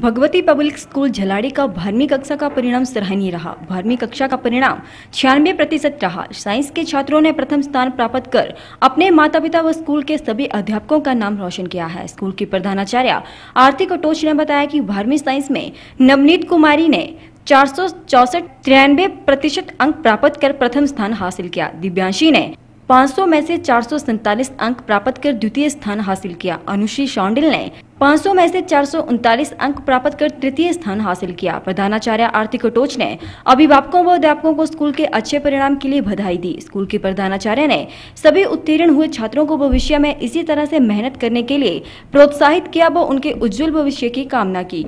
Bhagwati public school झलाड़ी का बारहवीं कक्षा का परिणाम सराहनीय रहा बारहवीं कक्षा का परिणाम छियानवे प्रतिशत रहा साइंस के छात्रों ने प्रथम स्थान प्राप्त कर अपने माता पिता व स्कूल के सभी अध्यापकों का नाम रोशन किया है स्कूल की प्रधानाचार्य आरती कटोच ने बताया कि बारहवीं साइंस में नवनीत कुमारी ने चार सौ प्रतिशत अंक प्राप्त कर प्रथम स्थान हासिल किया दिव्यांशी ने 500 में से चार अंक प्राप्त कर द्वितीय स्थान हासिल किया अनुश्री शौंडिल ने 500 में से चार अंक प्राप्त कर तृतीय स्थान हासिल किया प्रधानाचार्य आरती कटोच ने अभिभावकों व अध्यापकों को स्कूल के अच्छे परिणाम के लिए बधाई दी स्कूल के प्रधानाचार्य ने सभी उत्तीर्ण हुए छात्रों को भविष्य में इसी तरह से मेहनत करने के लिए प्रोत्साहित किया व उनके उज्जवल भविष्य की कामना की